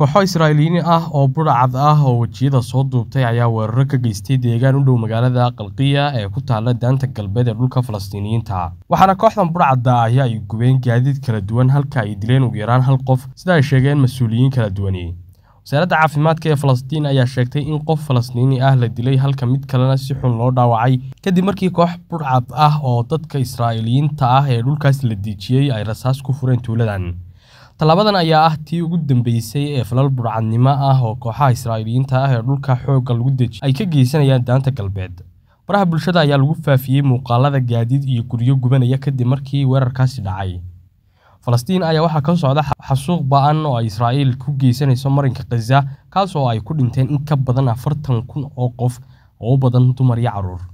kooxo israa'iiliyiin ah oo budhacad ah oo wejiyada soo duubtay ayaa weeraro ka geystay deegaan u dhow magaalada kalqiya ee ku taalla daanta galbeed ee dhulka falastiiniyiinta waxaana kooxdan budhcadda ahi ay gubeen gaadiid kala duwan halka ay dileen ugu yaraan hal qof sida ay sheegeen mas-uuliyiin kala duwani wasaaradda caafimaadka ee falastiin ayaa sheegtay in qof falastiini ah la dilay halka mid kalena si xun loo dhaawacay kadib markii koox budhcad ah oo dadka israa'iiliyiinta ah ee dhulkaas la diijiyey ay rasaas ku fureen tuuladan tallabadan ayaa ah tii ugu dambeysay ee falal burcadnimo ah oo kooxaha israa'iiliyiinta ah ee dhulka xoogga lagu deji ay ka geysanayaan daanta galbeed baraha bulshada ayaa lagu faafiyey muuqaalada gaadiid iyo guryo gubanaya kadib markii weerarkaasi dhacay falastiin ayaa waxaa ka socda xasuuq ba-an oo ay israa'iil ku geysanayso marinka khaza kaas oo ay ku dhinteen in ka badan afartan kun oo qof oo u badan dumar iyo carruur